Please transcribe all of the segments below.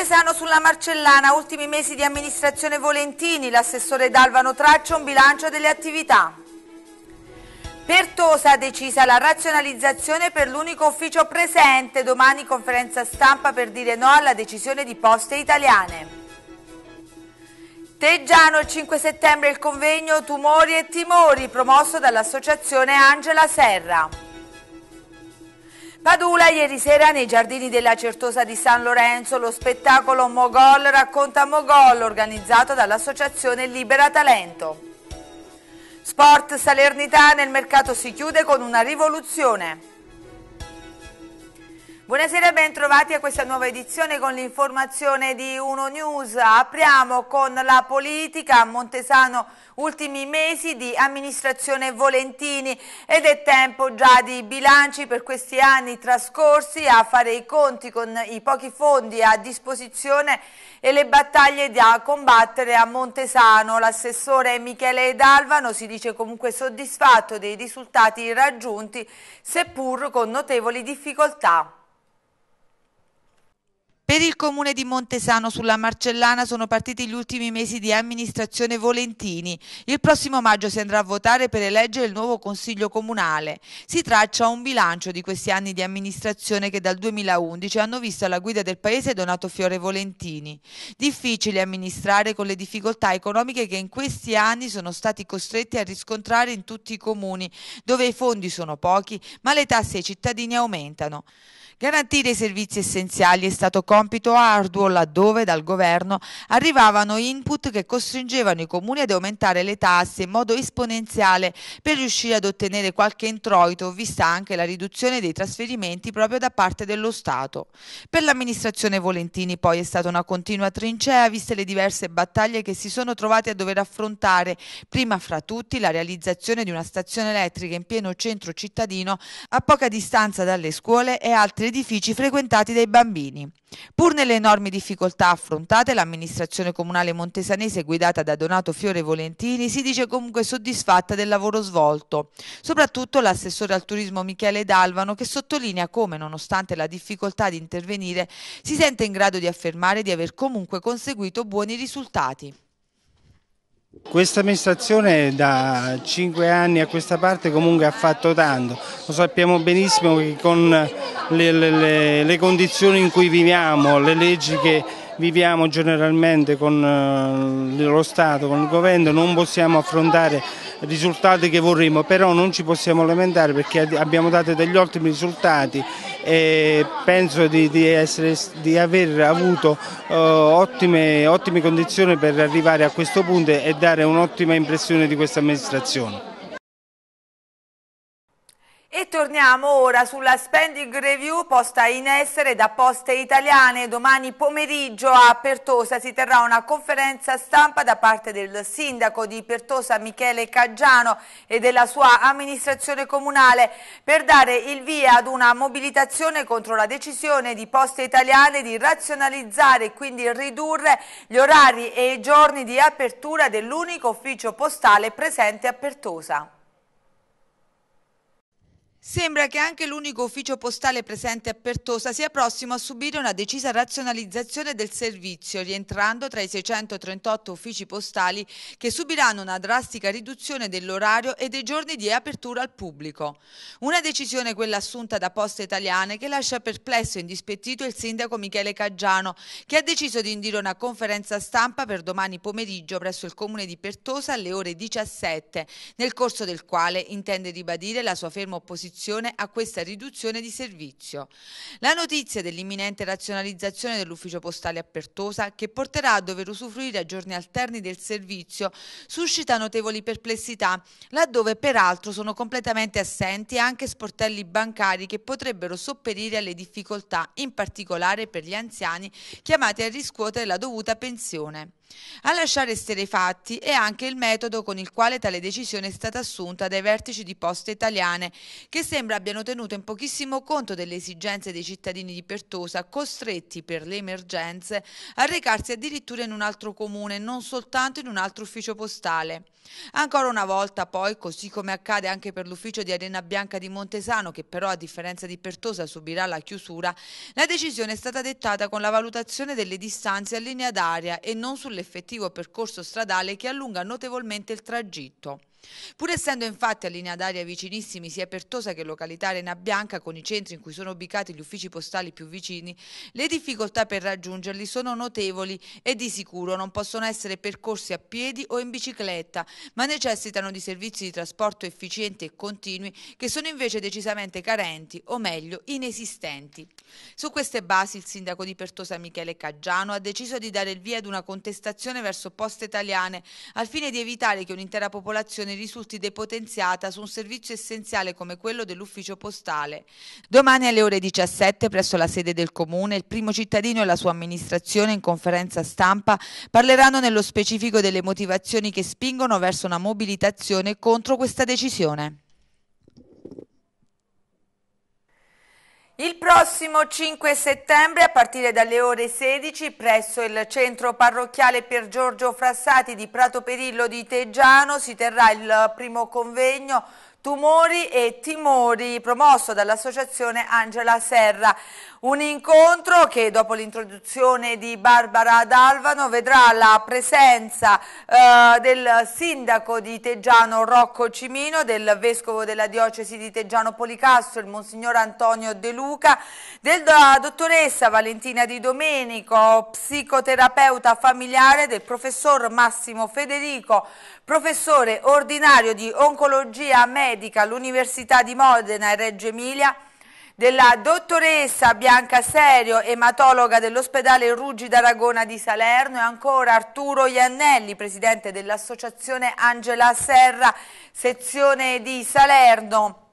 Montesano sulla Marcellana, ultimi mesi di amministrazione Volentini, l'assessore Dalvano traccia un bilancio delle attività. Pertosa decisa la razionalizzazione per l'unico ufficio presente, domani conferenza stampa per dire no alla decisione di poste italiane. Teggiano il 5 settembre il convegno Tumori e Timori promosso dall'associazione Angela Serra. Padula ieri sera nei giardini della Certosa di San Lorenzo lo spettacolo Mogol racconta Mogol organizzato dall'associazione Libera Talento. Sport Salernità nel mercato si chiude con una rivoluzione. Buonasera e bentrovati a questa nuova edizione con l'informazione di Uno News. Apriamo con la politica a Montesano, ultimi mesi di amministrazione Volentini ed è tempo già di bilanci per questi anni trascorsi a fare i conti con i pochi fondi a disposizione e le battaglie da combattere a Montesano. L'assessore Michele Dalvano si dice comunque soddisfatto dei risultati raggiunti seppur con notevoli difficoltà. Per il comune di Montesano sulla Marcellana sono partiti gli ultimi mesi di amministrazione Volentini. Il prossimo maggio si andrà a votare per eleggere il nuovo consiglio comunale. Si traccia un bilancio di questi anni di amministrazione che dal 2011 hanno visto alla guida del paese Donato Fiore Volentini. Difficile amministrare con le difficoltà economiche che in questi anni sono stati costretti a riscontrare in tutti i comuni, dove i fondi sono pochi ma le tasse ai cittadini aumentano. Garantire i servizi essenziali è stato compito compito arduo laddove dal governo arrivavano input che costringevano i comuni ad aumentare le tasse in modo esponenziale per riuscire ad ottenere qualche introito, vista anche la riduzione dei trasferimenti proprio da parte dello Stato. Per l'amministrazione Volentini poi è stata una continua trincea, viste le diverse battaglie che si sono trovate a dover affrontare, prima fra tutti la realizzazione di una stazione elettrica in pieno centro cittadino a poca distanza dalle scuole e altri edifici frequentati dai bambini. Pur nelle enormi difficoltà affrontate, l'amministrazione comunale montesanese guidata da Donato Fiore Volentini si dice comunque soddisfatta del lavoro svolto, soprattutto l'assessore al turismo Michele Dalvano che sottolinea come nonostante la difficoltà di intervenire si sente in grado di affermare di aver comunque conseguito buoni risultati. Questa amministrazione da cinque anni a questa parte comunque ha fatto tanto, lo sappiamo benissimo che con le, le, le condizioni in cui viviamo, le leggi che viviamo generalmente con eh, lo Stato, con il governo, non possiamo affrontare risultati che vorremmo, però non ci possiamo lamentare perché abbiamo dato degli ottimi risultati e penso di, di, essere, di aver avuto eh, ottime, ottime condizioni per arrivare a questo punto e dare un'ottima impressione di questa amministrazione. E torniamo ora sulla spending review posta in essere da Poste Italiane. Domani pomeriggio a Pertosa si terrà una conferenza stampa da parte del sindaco di Pertosa Michele Caggiano e della sua amministrazione comunale per dare il via ad una mobilitazione contro la decisione di Poste Italiane di razionalizzare e quindi ridurre gli orari e i giorni di apertura dell'unico ufficio postale presente a Pertosa. Sembra che anche l'unico ufficio postale presente a Pertosa sia prossimo a subire una decisa razionalizzazione del servizio, rientrando tra i 638 uffici postali che subiranno una drastica riduzione dell'orario e dei giorni di apertura al pubblico. Una decisione quella assunta da Poste Italiane che lascia perplesso e indispettito il sindaco Michele Caggiano, che ha deciso di indire una conferenza stampa per domani pomeriggio presso il comune di Pertosa alle ore 17, nel corso del quale intende ribadire la sua ferma opposizione opposizione a questa riduzione di servizio. La notizia dell'imminente razionalizzazione dell'ufficio postale a Pertosa, che porterà a dover usufruire a giorni alterni del servizio, suscita notevoli perplessità, laddove peraltro sono completamente assenti anche sportelli bancari che potrebbero sopperire alle difficoltà, in particolare per gli anziani chiamati a riscuotere la dovuta pensione. A lasciare esterefatti è anche il metodo con il quale tale decisione è stata assunta dai vertici di poste italiane, che sembra abbiano tenuto in pochissimo conto delle esigenze dei cittadini di Pertosa, costretti per le emergenze a recarsi addirittura in un altro comune, non soltanto in un altro ufficio postale. Ancora una volta poi, così come accade anche per l'ufficio di Arena Bianca di Montesano, che però a differenza di Pertosa subirà la chiusura, la decisione è stata dettata con la valutazione delle distanze a linea d'aria e non sulle l'effettivo percorso stradale che allunga notevolmente il tragitto. Pur essendo infatti a linea d'aria vicinissimi sia Pertosa che località Arena Bianca con i centri in cui sono ubicati gli uffici postali più vicini, le difficoltà per raggiungerli sono notevoli e di sicuro non possono essere percorsi a piedi o in bicicletta, ma necessitano di servizi di trasporto efficienti e continui che sono invece decisamente carenti o meglio inesistenti. Su queste basi il sindaco di Pertosa Michele Caggiano ha deciso di dare il via ad una contestazione verso poste italiane al fine di evitare che un'intera popolazione amministrazione risulti depotenziata su un servizio essenziale come quello dell'ufficio postale. Domani alle ore 17 presso la sede del Comune il primo cittadino e la sua amministrazione in conferenza stampa parleranno nello specifico delle motivazioni che spingono verso una mobilitazione contro questa decisione. Il prossimo 5 settembre, a partire dalle ore 16, presso il centro parrocchiale per Giorgio Frassati di Prato Perillo di Teggiano, si terrà il primo convegno Tumori e Timori, promosso dall'associazione Angela Serra. Un incontro che dopo l'introduzione di Barbara D'Alvano vedrà la presenza eh, del sindaco di Teggiano Rocco Cimino, del vescovo della diocesi di Teggiano Policastro, il monsignor Antonio De Luca, della dottoressa Valentina Di Domenico, psicoterapeuta familiare del professor Massimo Federico, professore ordinario di oncologia medica all'Università di Modena e Reggio Emilia, della dottoressa Bianca Serio, ematologa dell'ospedale Ruggi d'Aragona di Salerno e ancora Arturo Iannelli, presidente dell'associazione Angela Serra, sezione di Salerno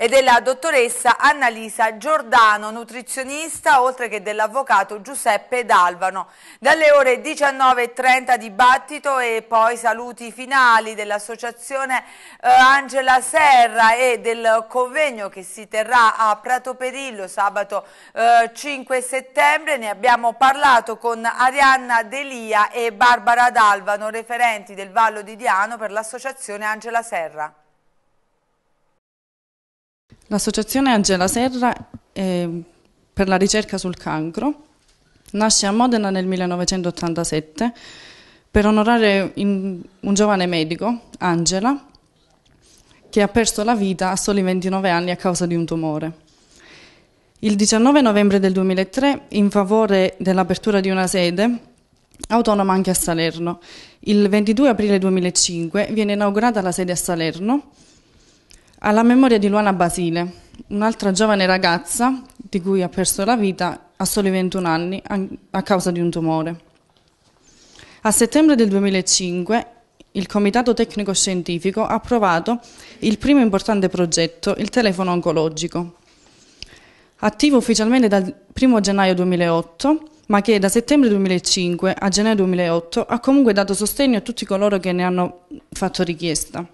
e della dottoressa Annalisa Giordano, nutrizionista, oltre che dell'avvocato Giuseppe D'Alvano. Dalle ore 19.30 dibattito e poi saluti finali dell'associazione eh, Angela Serra e del convegno che si terrà a Prato Perillo sabato 5 eh, settembre. Ne abbiamo parlato con Arianna Delia e Barbara D'Alvano, referenti del Vallo di Diano per l'associazione Angela Serra. L'associazione Angela Serra eh, per la ricerca sul cancro nasce a Modena nel 1987 per onorare in, un giovane medico, Angela, che ha perso la vita a soli 29 anni a causa di un tumore. Il 19 novembre del 2003, in favore dell'apertura di una sede autonoma anche a Salerno, il 22 aprile 2005 viene inaugurata la sede a Salerno alla memoria di Luana Basile, un'altra giovane ragazza di cui ha perso la vita a soli 21 anni a causa di un tumore. A settembre del 2005 il Comitato Tecnico Scientifico ha approvato il primo importante progetto, il telefono oncologico, attivo ufficialmente dal 1 gennaio 2008, ma che da settembre 2005 a gennaio 2008 ha comunque dato sostegno a tutti coloro che ne hanno fatto richiesta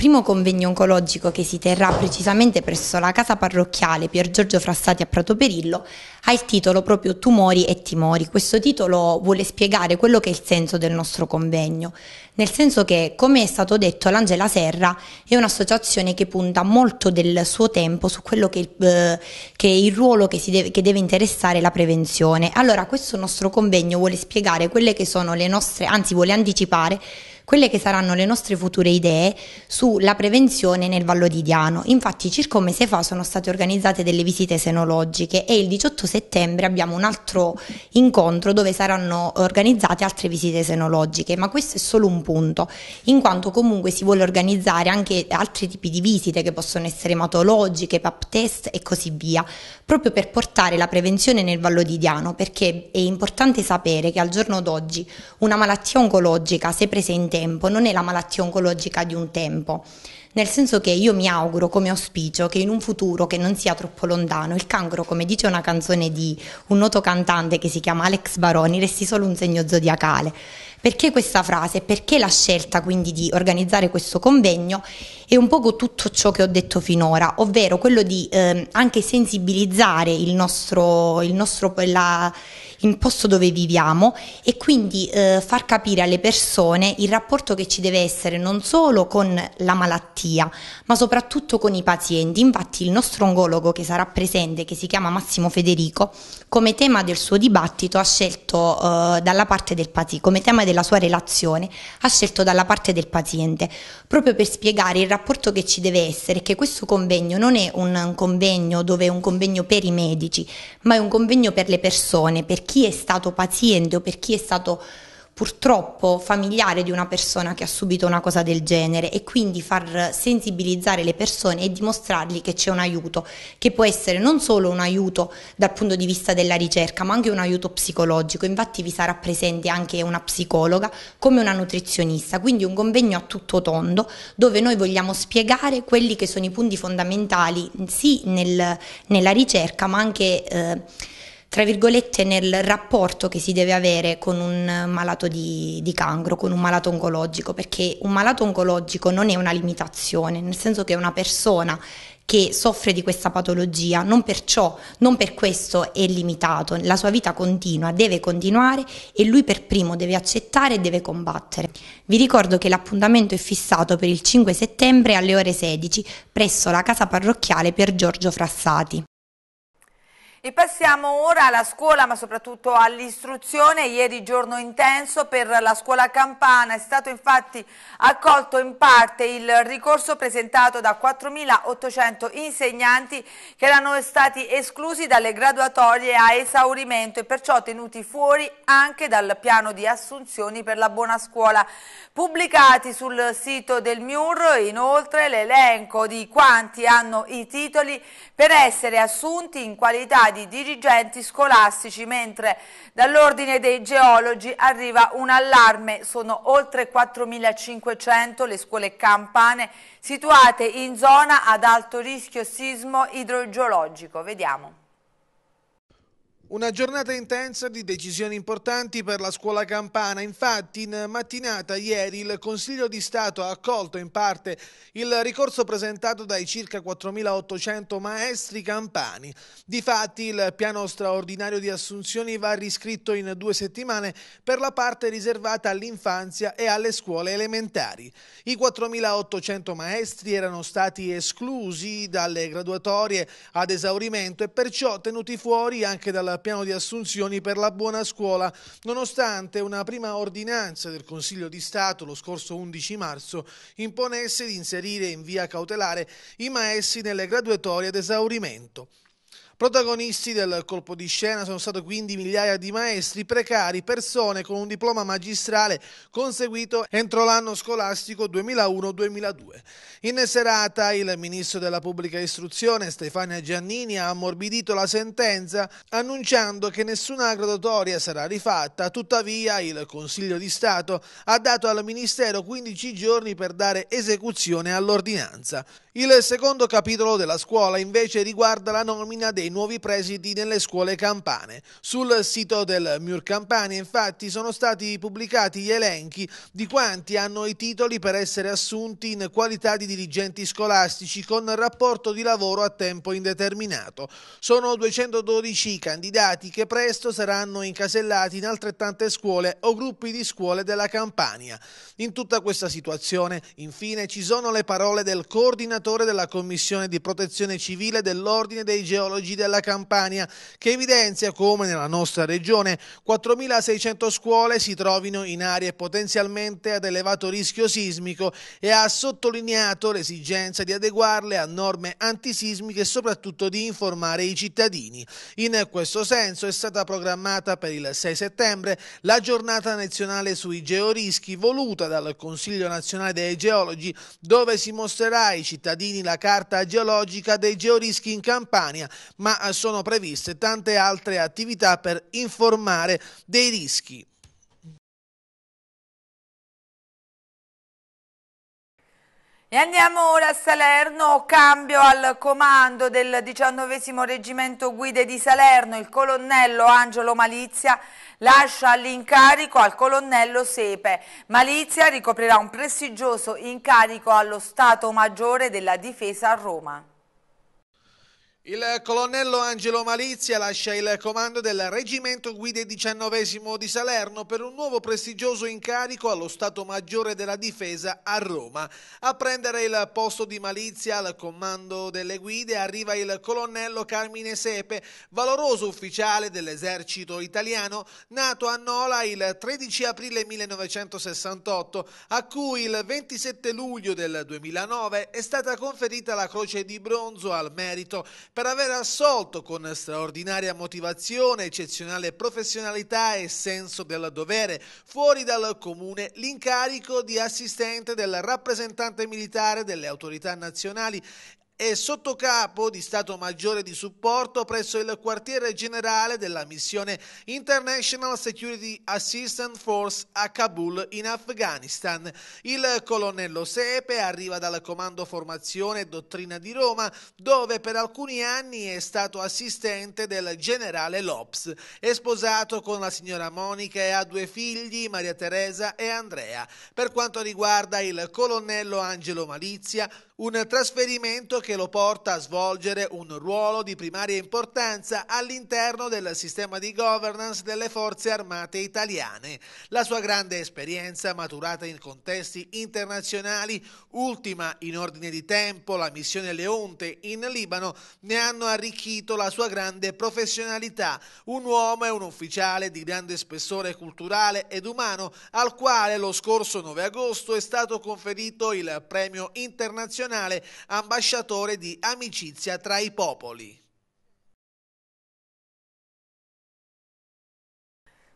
primo convegno oncologico che si terrà precisamente presso la casa parrocchiale Pier Giorgio Frassati a Prato Perillo ha il titolo proprio Tumori e timori. Questo titolo vuole spiegare quello che è il senso del nostro convegno, nel senso che, come è stato detto, l'Angela Serra è un'associazione che punta molto del suo tempo su quello che, eh, che è il ruolo che, deve, che deve interessare la prevenzione. Allora, questo nostro convegno vuole spiegare quelle che sono le nostre, anzi vuole anticipare quelle che saranno le nostre future idee sulla prevenzione nel Vallo di Diano. Infatti circa un mese fa sono state organizzate delle visite senologiche e il 18 settembre abbiamo un altro incontro dove saranno organizzate altre visite senologiche, ma questo è solo un punto, in quanto comunque si vuole organizzare anche altri tipi di visite che possono essere ematologiche, pap test e così via, proprio per portare la prevenzione nel Vallo di Diano, perché è importante sapere che al giorno d'oggi una malattia oncologica, se presente tempo, non è la malattia oncologica di un tempo. Nel senso che io mi auguro come auspicio che in un futuro che non sia troppo lontano il cancro, come dice una canzone di un noto cantante che si chiama Alex Baroni, resti solo un segno zodiacale. Perché questa frase? Perché la scelta quindi di organizzare questo convegno è un poco tutto ciò che ho detto finora, ovvero quello di eh, anche sensibilizzare il nostro, il nostro la, il posto dove viviamo e quindi eh, far capire alle persone il rapporto che ci deve essere non solo con la malattia, ma soprattutto con i pazienti. Infatti il nostro oncologo che sarà presente, che si chiama Massimo Federico, come tema del suo dibattito ha scelto eh, dalla parte del paziente, come tema della sua relazione, ha scelto dalla parte del paziente, proprio per spiegare il rapporto che ci deve essere, che questo convegno non è un convegno dove è un convegno per i medici, ma è un convegno per le persone, perché chi è stato paziente o per chi è stato purtroppo familiare di una persona che ha subito una cosa del genere e quindi far sensibilizzare le persone e dimostrargli che c'è un aiuto, che può essere non solo un aiuto dal punto di vista della ricerca, ma anche un aiuto psicologico. Infatti vi sarà presente anche una psicologa come una nutrizionista, quindi un convegno a tutto tondo dove noi vogliamo spiegare quelli che sono i punti fondamentali sì nel, nella ricerca, ma anche... Eh, tra virgolette, nel rapporto che si deve avere con un malato di, di cancro, con un malato oncologico, perché un malato oncologico non è una limitazione, nel senso che è una persona che soffre di questa patologia, non perciò, non per questo è limitato, la sua vita continua, deve continuare e lui per primo deve accettare e deve combattere. Vi ricordo che l'appuntamento è fissato per il 5 settembre alle ore 16 presso la casa parrocchiale per Giorgio Frassati. E passiamo ora alla scuola ma soprattutto all'istruzione, ieri giorno intenso per la scuola campana, è stato infatti accolto in parte il ricorso presentato da 4.800 insegnanti che erano stati esclusi dalle graduatorie a esaurimento e perciò tenuti fuori anche dal piano di assunzioni per la buona scuola. Pubblicati sul sito del MIUR inoltre l'elenco di quanti hanno i titoli per essere assunti in qualità di dirigenti scolastici, mentre dall'Ordine dei Geologi arriva un allarme. Sono oltre 4.500 le scuole campane situate in zona ad alto rischio sismo idrogeologico. Vediamo. Una giornata intensa di decisioni importanti per la scuola campana. Infatti, in mattinata ieri il Consiglio di Stato ha accolto in parte il ricorso presentato dai circa 4.800 maestri campani. Difatti, il piano straordinario di assunzioni va riscritto in due settimane per la parte riservata all'infanzia e alle scuole elementari. I 4.800 maestri erano stati esclusi dalle graduatorie ad esaurimento e perciò tenuti fuori anche dal piano di assunzioni per la buona scuola, nonostante una prima ordinanza del Consiglio di Stato lo scorso 11 marzo imponesse di inserire in via cautelare i maestri nelle graduatorie ad esaurimento. Protagonisti del colpo di scena sono stati quindi migliaia di maestri precari, persone con un diploma magistrale conseguito entro l'anno scolastico 2001-2002. In serata il ministro della pubblica istruzione Stefania Giannini ha ammorbidito la sentenza annunciando che nessuna graduatoria sarà rifatta, tuttavia il Consiglio di Stato ha dato al Ministero 15 giorni per dare esecuzione all'ordinanza. Il secondo capitolo della scuola invece riguarda la nomina dei dei nuovi presidi nelle scuole campane. Sul sito del Mur Campania infatti sono stati pubblicati gli elenchi di quanti hanno i titoli per essere assunti in qualità di dirigenti scolastici con rapporto di lavoro a tempo indeterminato. Sono 212 i candidati che presto saranno incasellati in altrettante scuole o gruppi di scuole della Campania. In tutta questa situazione, infine, ci sono le parole del coordinatore della Commissione di Protezione Civile dell'Ordine dei Geologi della Campania, che evidenzia come nella nostra regione 4.600 scuole si trovino in aree potenzialmente ad elevato rischio sismico e ha sottolineato l'esigenza di adeguarle a norme antisismiche e soprattutto di informare i cittadini. In questo senso è stata programmata per il 6 settembre la giornata nazionale sui georischi voluta dal Consiglio nazionale dei geologi dove si mostrerà ai cittadini la carta geologica dei georischi in Campania, ma ma eh, sono previste tante altre attività per informare dei rischi. E andiamo ora a Salerno, cambio al comando del 19 Reggimento Guide di Salerno, il colonnello Angelo Malizia lascia l'incarico al colonnello Sepe. Malizia ricoprirà un prestigioso incarico allo Stato Maggiore della Difesa a Roma. Il colonnello Angelo Malizia lascia il comando del Reggimento Guide XIX di Salerno per un nuovo prestigioso incarico allo Stato Maggiore della Difesa a Roma. A prendere il posto di Malizia al comando delle guide arriva il colonnello Carmine Sepe, valoroso ufficiale dell'esercito italiano, nato a Nola il 13 aprile 1968, a cui il 27 luglio del 2009 è stata conferita la Croce di Bronzo al merito per aver assolto con straordinaria motivazione, eccezionale professionalità e senso del dovere fuori dal comune l'incarico di assistente del rappresentante militare delle autorità nazionali e sottocapo di Stato Maggiore di Supporto presso il quartiere generale della missione International Security Assistance Force a Kabul in Afghanistan. Il colonnello Sepe arriva dal Comando Formazione Dottrina di Roma, dove per alcuni anni è stato assistente del generale Lops. È sposato con la signora Monica e ha due figli, Maria Teresa e Andrea. Per quanto riguarda il colonnello Angelo Malizia, un trasferimento che lo porta a svolgere un ruolo di primaria importanza all'interno del sistema di governance delle forze armate italiane. La sua grande esperienza maturata in contesti internazionali, ultima in ordine di tempo la missione Leonte in Libano, ne hanno arricchito la sua grande professionalità. Un uomo e un ufficiale di grande spessore culturale ed umano al quale lo scorso 9 agosto è stato conferito il premio internazionale internazionale ambasciatore di amicizia tra i popoli.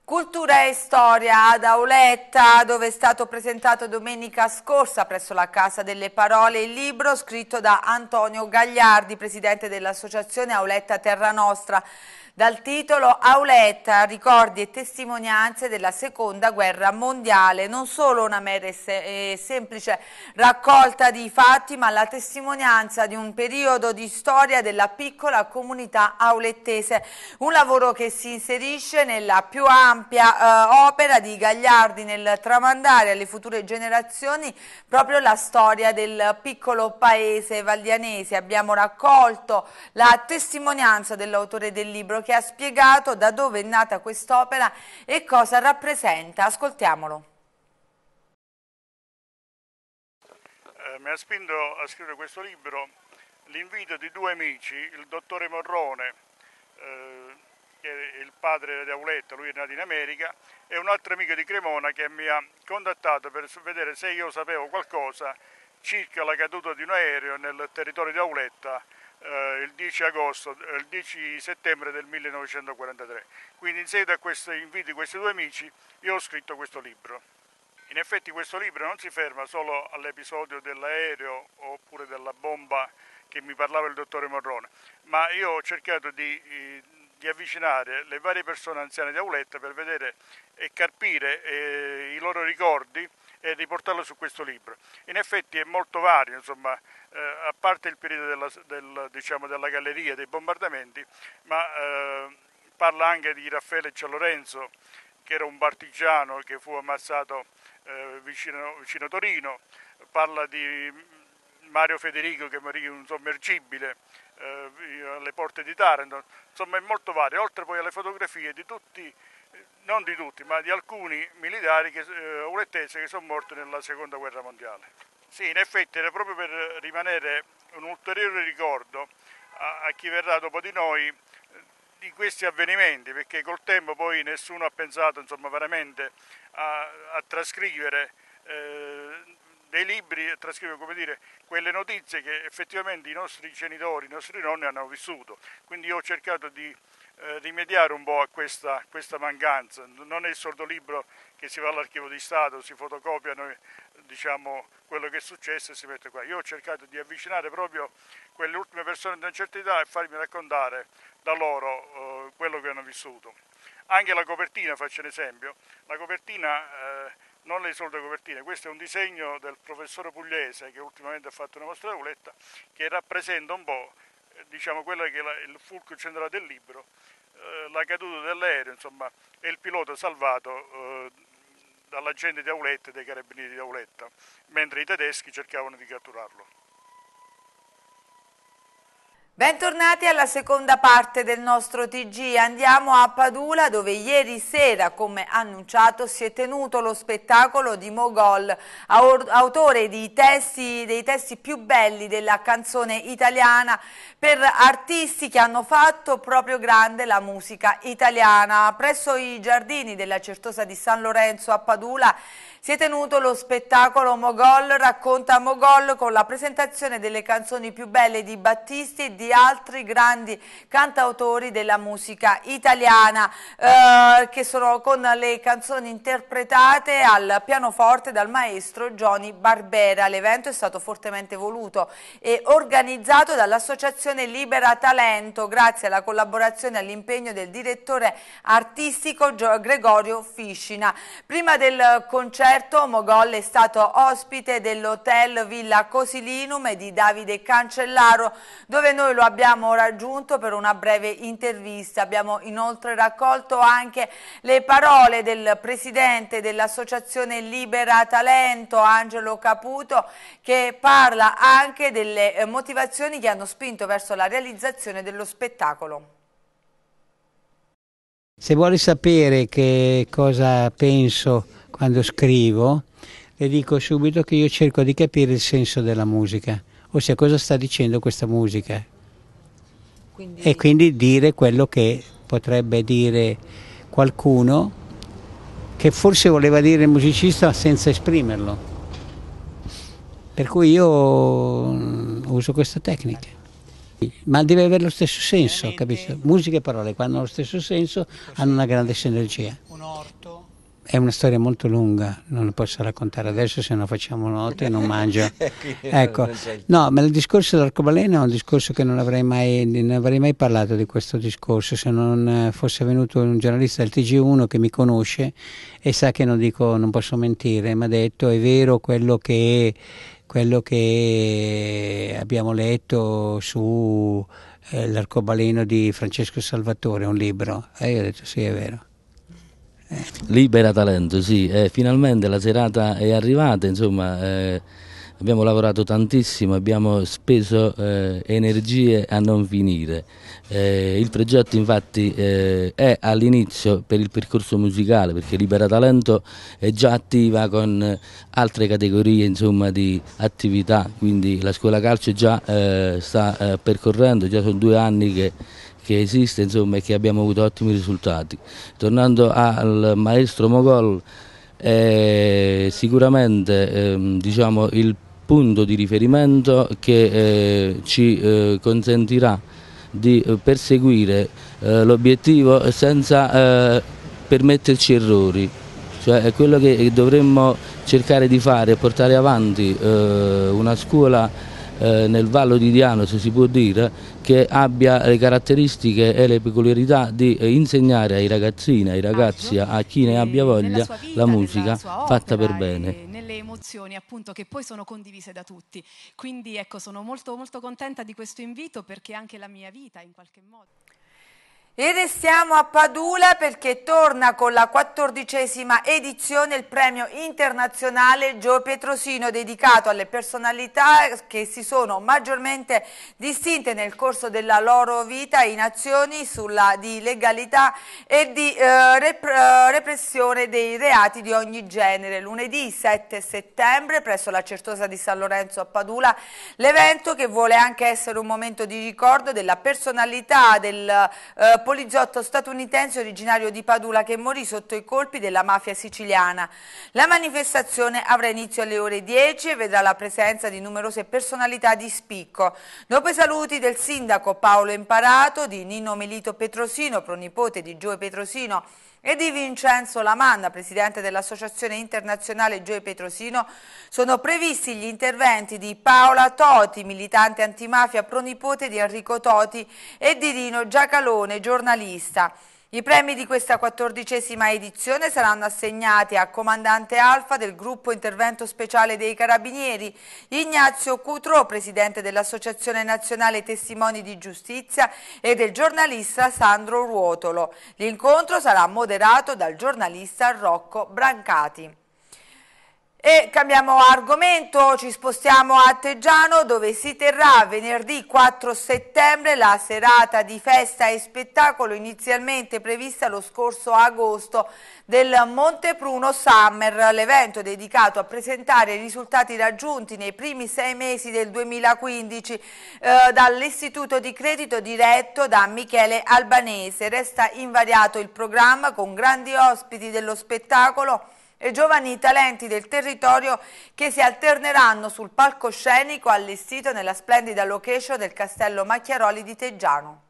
Cultura e storia ad Auletta, dove è stato presentato domenica scorsa presso la Casa delle Parole il libro scritto da Antonio Gagliardi, presidente dell'associazione Auletta Terra Nostra dal titolo Auletta, ricordi e testimonianze della seconda guerra mondiale, non solo una mera e semplice raccolta di fatti ma la testimonianza di un periodo di storia della piccola comunità aulettese, un lavoro che si inserisce nella più ampia eh, opera di Gagliardi nel tramandare alle future generazioni proprio la storia del piccolo paese valdianese. Abbiamo raccolto la testimonianza dell'autore del libro che ha spiegato da dove è nata quest'opera e cosa rappresenta. Ascoltiamolo. Eh, mi ha spinto a scrivere questo libro l'invito di due amici, il dottore Morrone, eh, che è il padre di Auletta, lui è nato in America, e un altro amico di Cremona che mi ha contattato per vedere se io sapevo qualcosa circa la caduta di un aereo nel territorio di Auletta eh, il, 10 agosto, eh, il 10 settembre del 1943. Quindi in seguito a questo invito di questi due amici io ho scritto questo libro. In effetti questo libro non si ferma solo all'episodio dell'aereo oppure della bomba che mi parlava il dottore Morrone, ma io ho cercato di, eh, di avvicinare le varie persone anziane di Auletta per vedere e carpire eh, i loro ricordi e riportarlo su questo libro. In effetti è molto vario, insomma, eh, a parte il periodo della, del, diciamo, della galleria, dei bombardamenti, ma eh, parla anche di Raffaele Cialorenzo, che era un partigiano che fu ammazzato eh, vicino, vicino Torino, parla di Mario Federico che morì in un sommergibile eh, alle porte di Taranto, insomma è molto vario, oltre poi alle fotografie di tutti non di tutti, ma di alcuni militari che, eh, che sono morti nella seconda guerra mondiale. Sì, in effetti era proprio per rimanere un ulteriore ricordo a, a chi verrà dopo di noi eh, di questi avvenimenti, perché col tempo poi nessuno ha pensato insomma, veramente a, a trascrivere eh, dei libri a trascrivere come dire, quelle notizie che effettivamente i nostri genitori, i nostri nonni hanno vissuto. Quindi io ho cercato di eh, rimediare un po' a questa, questa, mancanza. Non è il solito libro che si va all'archivio di Stato, si fotocopiano diciamo, quello che è successo e si mette qua. Io ho cercato di avvicinare proprio quelle ultime persone di una certa età e farmi raccontare da loro eh, quello che hanno vissuto. Anche la copertina, faccio un esempio, la copertina... Eh, non le solite copertine, questo è un disegno del professore Pugliese che ultimamente ha fatto una mostra da Uletta che rappresenta un po' diciamo, quella che è il fulcro centrale del libro, eh, la caduta dell'aereo, insomma, e il pilota salvato eh, gente di Auletta e dai carabinieri di Auletta, mentre i tedeschi cercavano di catturarlo. Bentornati alla seconda parte del nostro TG, andiamo a Padula dove ieri sera, come annunciato, si è tenuto lo spettacolo di Mogol, autore testi, dei testi più belli della canzone italiana, per artisti che hanno fatto proprio grande la musica italiana. Presso i giardini della Certosa di San Lorenzo a Padula si è tenuto lo spettacolo Mogol racconta Mogol con la presentazione delle canzoni più belle di Battisti e di altri grandi cantautori della musica italiana eh, che sono con le canzoni interpretate al pianoforte dal maestro Johnny Barbera. L'evento è stato fortemente voluto e organizzato dall'associazione Libera Talento grazie alla collaborazione e all'impegno del direttore artistico Gregorio Fiscina. Prima del concerto Roberto Mogol è stato ospite dell'hotel Villa Cosilinum di Davide Cancellaro, dove noi lo abbiamo raggiunto per una breve intervista. Abbiamo inoltre raccolto anche le parole del presidente dell'associazione Libera Talento, Angelo Caputo, che parla anche delle eh, motivazioni che hanno spinto verso la realizzazione dello spettacolo. Se vuole sapere che cosa penso quando scrivo, le dico subito che io cerco di capire il senso della musica, ossia cosa sta dicendo questa musica. Quindi... E quindi dire quello che potrebbe dire qualcuno che forse voleva dire il musicista senza esprimerlo. Per cui io mm, uso questa tecnica. Ma deve avere lo stesso senso, capito? Musica e parole, quando hanno lo stesso senso, hanno una grande sinergia. È una storia molto lunga, non la posso raccontare adesso se no facciamo notte e non mangio. ecco, no, ma il discorso dell'arcobaleno è un discorso che non avrei mai, non avrei mai parlato di questo discorso se non eh, fosse venuto un giornalista del TG1 che mi conosce e sa che non dico, non posso mentire, mi ha detto è vero quello che, quello che abbiamo letto su eh, l'arcobaleno di Francesco Salvatore, un libro. E io ho detto sì, è vero. Libera Talento, sì, eh, finalmente la serata è arrivata, insomma eh, abbiamo lavorato tantissimo, abbiamo speso eh, energie a non finire. Eh, il progetto infatti eh, è all'inizio per il percorso musicale perché Libera Talento è già attiva con altre categorie insomma, di attività, quindi la scuola calcio già eh, sta percorrendo, già sono due anni che che esiste insomma, e che abbiamo avuto ottimi risultati. Tornando al maestro Mogol, eh, sicuramente eh, diciamo, il punto di riferimento che eh, ci eh, consentirà di perseguire eh, l'obiettivo senza eh, permetterci errori. Cioè è quello che dovremmo cercare di fare, portare avanti una scuola eh, nel Vallo di Diano, se si può dire, che abbia le caratteristiche e le peculiarità di eh, insegnare ai ragazzini, ai ragazzi, a chi ne abbia voglia, vita, la musica fatta per bene. Nelle emozioni appunto che poi sono condivise da tutti. Quindi ecco, sono molto, molto contenta di questo invito perché anche la mia vita in qualche modo... E restiamo a Padula perché torna con la quattordicesima edizione il premio internazionale Gio Pietrosino dedicato alle personalità che si sono maggiormente distinte nel corso della loro vita in azioni sulla, di legalità e di eh, rep, eh, repressione dei reati di ogni genere. Lunedì 7 settembre presso la Certosa di San Lorenzo a Padula l'evento che vuole anche essere un momento di ricordo della personalità del eh, poliziotto statunitense originario di Padula che morì sotto i colpi della mafia siciliana. La manifestazione avrà inizio alle ore 10 e vedrà la presenza di numerose personalità di spicco. Dopo i saluti del sindaco Paolo Imparato, di Nino Melito Petrosino, pronipote di Gioe Petrosino, e di Vincenzo Lamanna, presidente dell'Associazione Internazionale Gioe Petrosino, sono previsti gli interventi di Paola Toti, militante antimafia pronipote di Enrico Toti e di Dino Giacalone, giornalista. I premi di questa quattordicesima edizione saranno assegnati a comandante Alfa del gruppo intervento speciale dei Carabinieri, Ignazio Cutro, presidente dell'Associazione Nazionale Testimoni di Giustizia e del giornalista Sandro Ruotolo. L'incontro sarà moderato dal giornalista Rocco Brancati. E cambiamo argomento, ci spostiamo a Teggiano dove si terrà venerdì 4 settembre la serata di festa e spettacolo inizialmente prevista lo scorso agosto del Montepruno Summer. L'evento è dedicato a presentare i risultati raggiunti nei primi sei mesi del 2015 eh, dall'Istituto di Credito diretto da Michele Albanese. Resta invariato il programma con grandi ospiti dello spettacolo e giovani talenti del territorio che si alterneranno sul palcoscenico allestito nella splendida location del Castello Macchiaroli di Teggiano.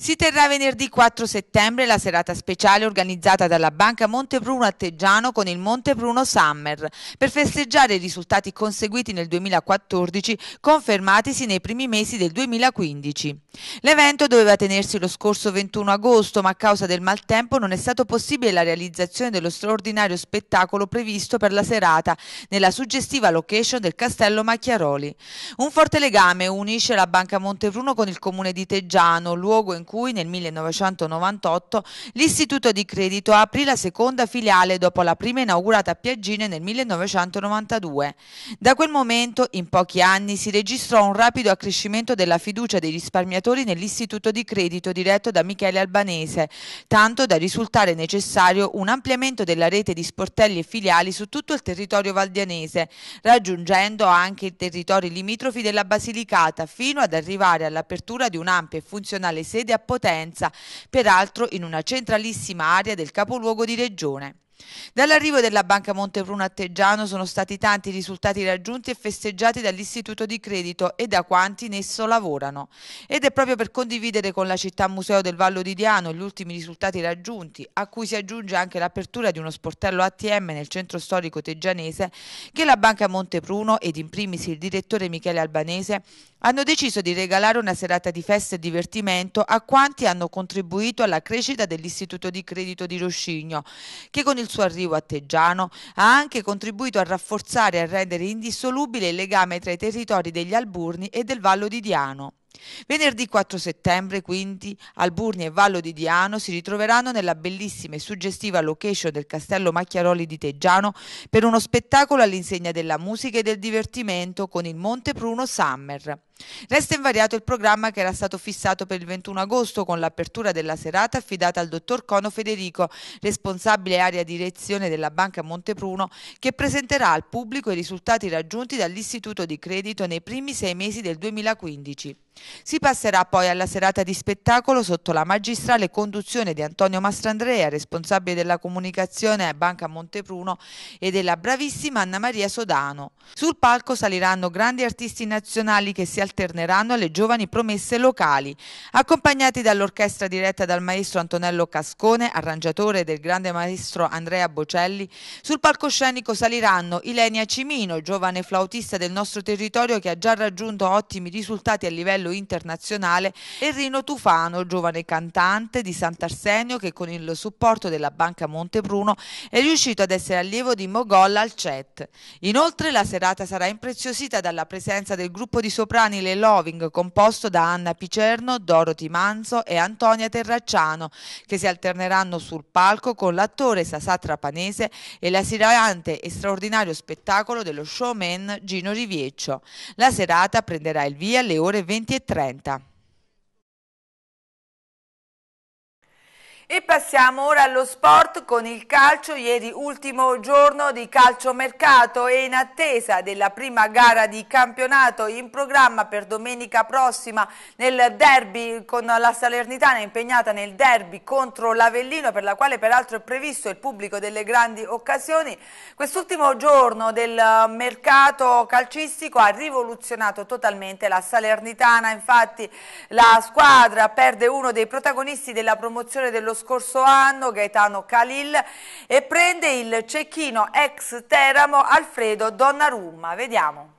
Si terrà venerdì 4 settembre la serata speciale organizzata dalla Banca Montepruno Teggiano con il Montepruno Summer per festeggiare i risultati conseguiti nel 2014 confermatisi nei primi mesi del 2015. L'evento doveva tenersi lo scorso 21 agosto ma a causa del maltempo non è stato possibile la realizzazione dello straordinario spettacolo previsto per la serata nella suggestiva location del Castello Macchiaroli. Un forte legame unisce la Banca Montepruno con il comune di Teggiano, luogo in cui nel 1998 l'istituto di credito aprì la seconda filiale dopo la prima inaugurata a Piaggine nel 1992. Da quel momento, in pochi anni, si registrò un rapido accrescimento della fiducia dei risparmiatori nell'istituto di credito diretto da Michele Albanese, tanto da risultare necessario un ampliamento della rete di sportelli e filiali su tutto il territorio valdianese, raggiungendo anche i territori limitrofi della Basilicata, fino ad arrivare all'apertura di un'ampia e funzionale sede a a Potenza, peraltro in una centralissima area del capoluogo di regione. Dall'arrivo della Banca Montepruno a Teggiano sono stati tanti i risultati raggiunti e festeggiati dall'istituto di credito e da quanti in esso lavorano. Ed è proprio per condividere con la città museo del Vallo di Diano gli ultimi risultati raggiunti, a cui si aggiunge anche l'apertura di uno sportello ATM nel centro storico teggianese, che la Banca Montepruno ed in primis il direttore Michele Albanese hanno deciso di regalare una serata di festa e divertimento a quanti hanno contribuito alla crescita dell'Istituto di Credito di Roscigno, che con il suo arrivo a Teggiano ha anche contribuito a rafforzare e a rendere indissolubile il legame tra i territori degli Alburni e del Vallo di Diano. Venerdì 4 settembre, quindi, Alburni e Vallo di Diano si ritroveranno nella bellissima e suggestiva location del Castello Macchiaroli di Teggiano per uno spettacolo all'insegna della musica e del divertimento con il Monte Pruno Summer. Resta invariato il programma che era stato fissato per il 21 agosto con l'apertura della serata affidata al dottor Cono Federico, responsabile area direzione della Banca Montepruno, che presenterà al pubblico i risultati raggiunti dall'Istituto di Credito nei primi sei mesi del 2015. Si passerà poi alla serata di spettacolo sotto la magistrale conduzione di Antonio Mastrandrea, responsabile della comunicazione a Banca Montepruno e della bravissima Anna Maria Sodano. Sul palco saliranno grandi artisti nazionali che si alterneranno alle giovani promesse locali, accompagnati dall'orchestra diretta dal maestro Antonello Cascone, arrangiatore del grande maestro Andrea Bocelli. Sul palcoscenico saliranno Ilenia Cimino, giovane flautista del nostro territorio che ha già raggiunto ottimi risultati a livello livello internazionale, Rino Tufano, giovane cantante di Sant'Arsenio che con il supporto della Banca Montebruno è riuscito ad essere allievo di Mogol al CET. Inoltre la serata sarà impreziosita dalla presenza del gruppo di soprani Le Loving composto da Anna Picerno, Dorothy Manzo e Antonia Terracciano che si alterneranno sul palco con l'attore Sasà Trapanese e l'assirante e straordinario spettacolo dello showman Gino Rivieccio. La serata prenderà il via alle ore 20 20.30. E passiamo ora allo sport con il calcio, ieri ultimo giorno di calciomercato e in attesa della prima gara di campionato in programma per domenica prossima nel derby con la Salernitana impegnata nel derby contro l'Avellino per la quale peraltro è previsto il pubblico delle grandi occasioni. Quest'ultimo giorno del mercato calcistico ha rivoluzionato totalmente la Salernitana, infatti la squadra perde uno dei protagonisti della promozione dello scorso anno Gaetano Khalil e prende il cecchino ex Teramo Alfredo Donnarumma. Vediamo.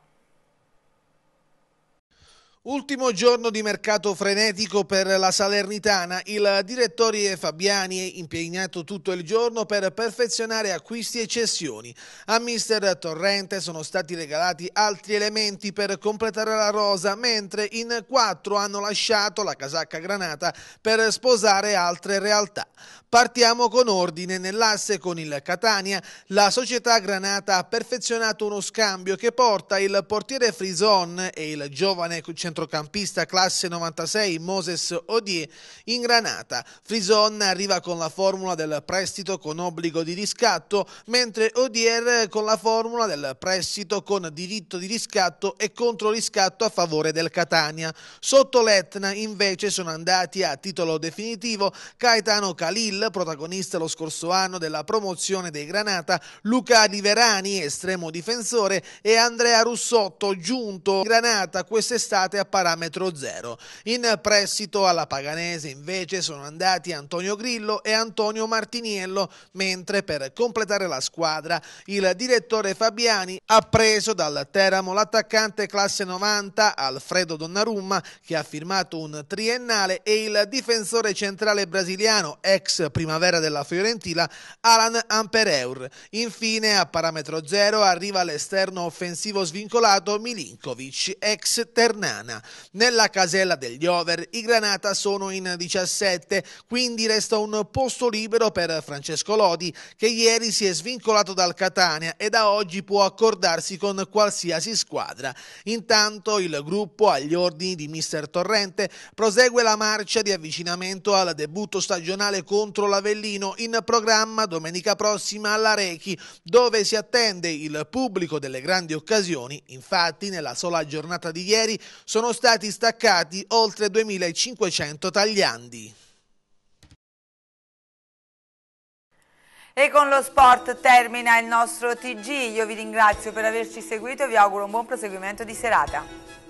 Ultimo giorno di mercato frenetico per la Salernitana, il direttore Fabiani è impegnato tutto il giorno per perfezionare acquisti e cessioni. A mister Torrente sono stati regalati altri elementi per completare la rosa, mentre in quattro hanno lasciato la casacca granata per sposare altre realtà. Partiamo con ordine nell'asse con il Catania. La società Granata ha perfezionato uno scambio che porta il portiere Frison e il giovane centrocampista classe 96 Moses Odier in Granata. Frison arriva con la formula del prestito con obbligo di riscatto, mentre Odier con la formula del prestito con diritto di riscatto e controriscatto a favore del Catania. Sotto l'Etna invece sono andati a titolo definitivo Caetano Calil Hill, protagonista lo scorso anno della promozione dei Granata, Luca Di Verani, estremo difensore, e Andrea Russotto, giunto Granata quest'estate a parametro zero. In prestito alla Paganese invece sono andati Antonio Grillo e Antonio Martiniello, mentre per completare la squadra il direttore Fabiani ha preso dal Teramo l'attaccante classe 90 Alfredo Donnarumma che ha firmato un triennale e il difensore centrale brasiliano ex primavera della Fiorentina Alan Ampereur. Infine a parametro zero arriva l'esterno offensivo svincolato Milinkovic, ex Ternana. Nella casella degli over i Granata sono in 17, quindi resta un posto libero per Francesco Lodi che ieri si è svincolato dal Catania e da oggi può accordarsi con qualsiasi squadra. Intanto il gruppo agli ordini di mister Torrente prosegue la marcia di avvicinamento al debutto stagionale contro contro l'Avellino in programma domenica prossima alla Rechi, dove si attende il pubblico delle grandi occasioni. Infatti, nella sola giornata di ieri sono stati staccati oltre 2500 tagliandi. E con lo sport termina il nostro TG. Io vi ringrazio per averci seguito e vi auguro un buon proseguimento di serata.